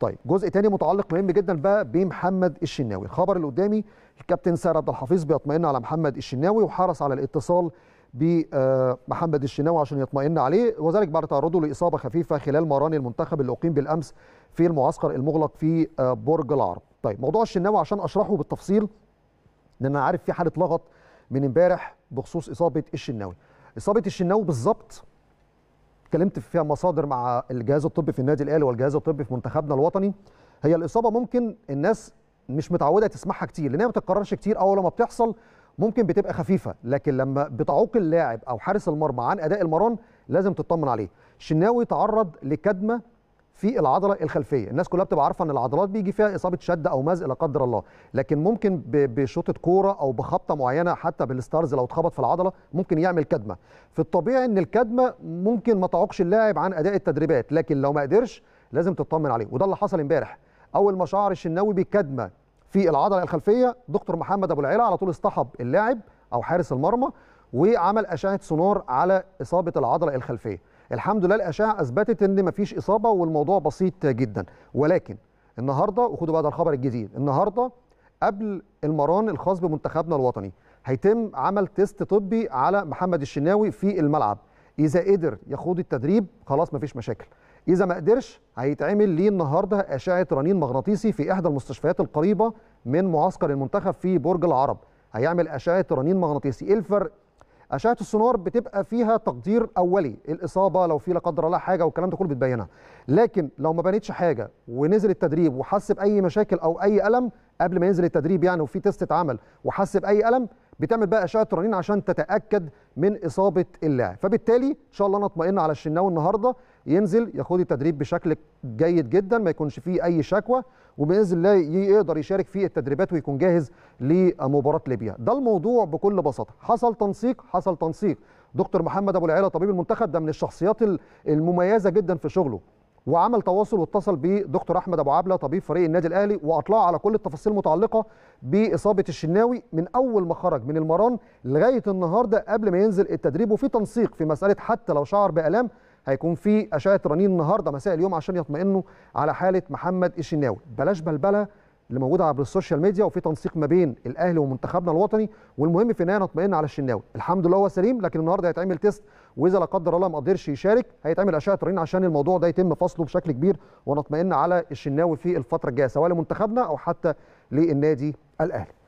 طيب جزء تاني متعلق مهم جدا بقى بمحمد الشناوي الخبر اللي قدامي الكابتن سعد عبد الحفيظ بيطمئن على محمد الشناوي وحرص على الاتصال بمحمد آه، الشناوي عشان يطمئن عليه وذلك بعد تعرضه لاصابه خفيفه خلال مران المنتخب اللي اقيم بالامس في المعسكر المغلق في آه، برج العرب. طيب موضوع الشناوي عشان اشرحه بالتفصيل لان انا عارف في حاله لغط من امبارح بخصوص اصابه الشناوي. اصابه الشناوي بالظبط اتكلمت فيها مصادر مع الجهاز الطبي في النادي الاهلي والجهاز الطبي في منتخبنا الوطني هي الاصابه ممكن الناس مش متعوده تسمعها كتير لانها ما بتتكررش كتير اول لما بتحصل ممكن بتبقى خفيفه لكن لما بتعوق اللاعب او حارس المرمى عن اداء المران لازم تطمن عليه الشناوي تعرض لكدمه في العضله الخلفيه الناس كلها بتبقى عارفه ان العضلات بيجي فيها اصابه شد او مزق لا قدر الله لكن ممكن بشوطه كوره او بخبطه معينه حتى بالستارز لو اتخبط في العضله ممكن يعمل كدمه في الطبيعي ان الكدمه ممكن ما تعوقش اللاعب عن اداء التدريبات لكن لو ما قدرش لازم تطمن عليه وده اللي حصل امبارح اول ما شعر الشناوي بكدمه في العضله الخلفيه دكتور محمد ابو العيله على طول اصطحب اللاعب او حارس المرمى وعمل اشعه سونار على اصابه العضله الخلفيه الحمد لله الاشعه اثبتت ان مفيش اصابه والموضوع بسيط جدا ولكن النهارده وخدوا بقى ده الخبر الجديد النهارده قبل المران الخاص بمنتخبنا الوطني هيتم عمل تيست طبي على محمد الشناوي في الملعب اذا قدر يخوض التدريب خلاص مفيش مشاكل اذا ما قدرش هيتعمل ليه النهارده اشعه رنين مغناطيسي في احدى المستشفيات القريبه من معسكر المنتخب في برج العرب هيعمل اشعه رنين مغناطيسي ايه الفرق اشعه السونار بتبقى فيها تقدير اولي الاصابه لو في لا قدر الله حاجه والكلام ده كله بتبينها لكن لو ما بنتش حاجه ونزل التدريب وحس باي مشاكل او اي الم قبل ما ينزل التدريب يعني وفي تيست اتعمل وحس باي الم بتعمل بقى اشعه رنين عشان تتاكد من اصابه اللاعب فبالتالي ان شاء الله نطمئن على الشناوي النهارده ينزل ياخد التدريب بشكل جيد جدا ما يكونش فيه اي شكوى وباذن الله يقدر يشارك في التدريبات ويكون جاهز لمباراه ليبيا ده الموضوع بكل بساطه حصل تنسيق حصل تنسيق دكتور محمد ابو العيله طبيب المنتخب ده من الشخصيات المميزه جدا في شغله وعمل تواصل واتصل بدكتور احمد ابو عبله طبيب فريق النادي الاهلي واطلعه على كل التفاصيل المتعلقه باصابه الشناوي من اول ما خرج من المران لغايه النهارده قبل ما ينزل التدريب وفي تنسيق في مساله حتى لو شعر بالام هيكون في اشعه رنين النهارده مساء اليوم عشان يطمئنوا على حاله محمد الشناوي بلاش بلبله اللي موجوده عبر السوشيال ميديا وفي تنسيق ما بين الاهلي ومنتخبنا الوطني والمهم في النهايه نطمئن على الشناوي الحمد لله هو سليم لكن النهارده هيتعمل تيست واذا لا قدر الله ما قدرش يشارك هيتعمل اشعه ترين عشان الموضوع ده يتم فصله بشكل كبير ونطمئن على الشناوي في الفتره الجايه سواء لمنتخبنا او حتى للنادي الاهلي